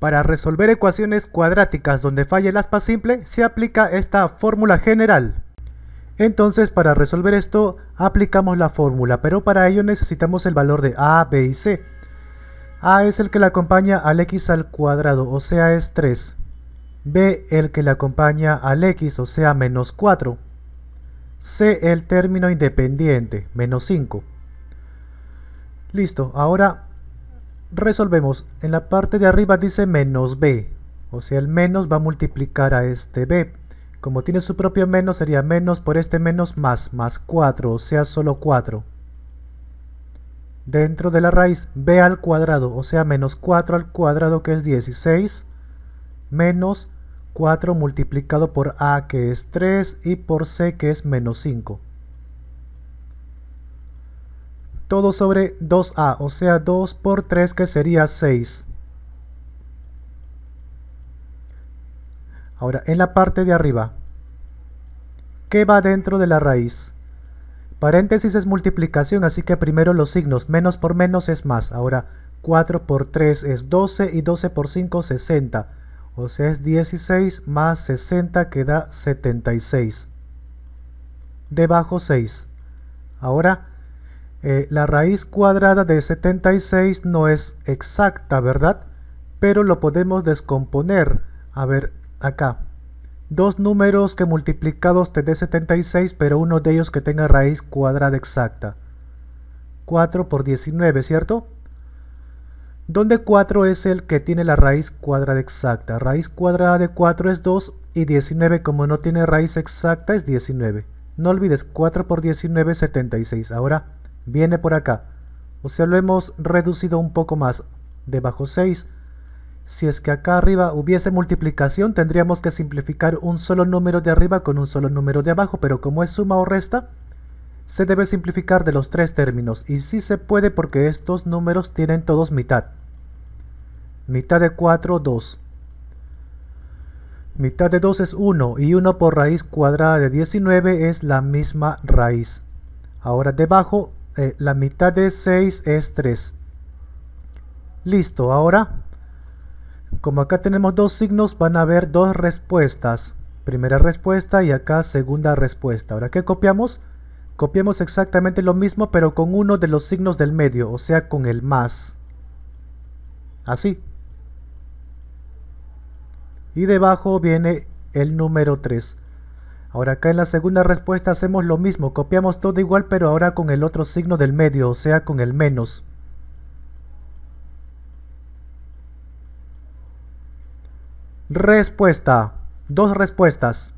Para resolver ecuaciones cuadráticas donde falle el aspa simple, se aplica esta fórmula general. Entonces, para resolver esto, aplicamos la fórmula, pero para ello necesitamos el valor de A, B y C. A es el que le acompaña al x al cuadrado, o sea es 3. B el que le acompaña al x, o sea menos 4. C el término independiente, menos 5. Listo, ahora Resolvemos. En la parte de arriba dice menos b. O sea, el menos va a multiplicar a este b. Como tiene su propio menos, sería menos por este menos más, más 4, o sea, solo 4. Dentro de la raíz, b al cuadrado, o sea, menos 4 al cuadrado, que es 16, menos 4 multiplicado por a, que es 3, y por c, que es menos 5 todo sobre 2a, o sea 2 por 3 que sería 6. Ahora, en la parte de arriba, ¿qué va dentro de la raíz? Paréntesis es multiplicación, así que primero los signos, menos por menos es más. Ahora, 4 por 3 es 12 y 12 por 5 es 60. O sea, es 16 más 60 que da 76. Debajo 6. Ahora, eh, la raíz cuadrada de 76 no es exacta, ¿verdad? Pero lo podemos descomponer. A ver, acá. Dos números que multiplicados te dé 76, pero uno de ellos que tenga raíz cuadrada exacta. 4 por 19, ¿cierto? Donde 4 es el que tiene la raíz cuadrada exacta. Raíz cuadrada de 4 es 2 y 19 como no tiene raíz exacta es 19. No olvides, 4 por 19 es 76. Ahora viene por acá. O sea, lo hemos reducido un poco más, debajo 6. Si es que acá arriba hubiese multiplicación, tendríamos que simplificar un solo número de arriba con un solo número de abajo, pero como es suma o resta, se debe simplificar de los tres términos, y sí se puede porque estos números tienen todos mitad. Mitad de 4, 2. Mitad de 2 es 1, y 1 por raíz cuadrada de 19 es la misma raíz. Ahora debajo eh, la mitad de 6 es 3. Listo, ahora, como acá tenemos dos signos, van a haber dos respuestas. Primera respuesta y acá segunda respuesta. Ahora, ¿qué copiamos? Copiamos exactamente lo mismo, pero con uno de los signos del medio, o sea, con el más. Así. Y debajo viene el número 3. Ahora acá en la segunda respuesta hacemos lo mismo, copiamos todo igual pero ahora con el otro signo del medio, o sea con el menos. Respuesta. Dos respuestas.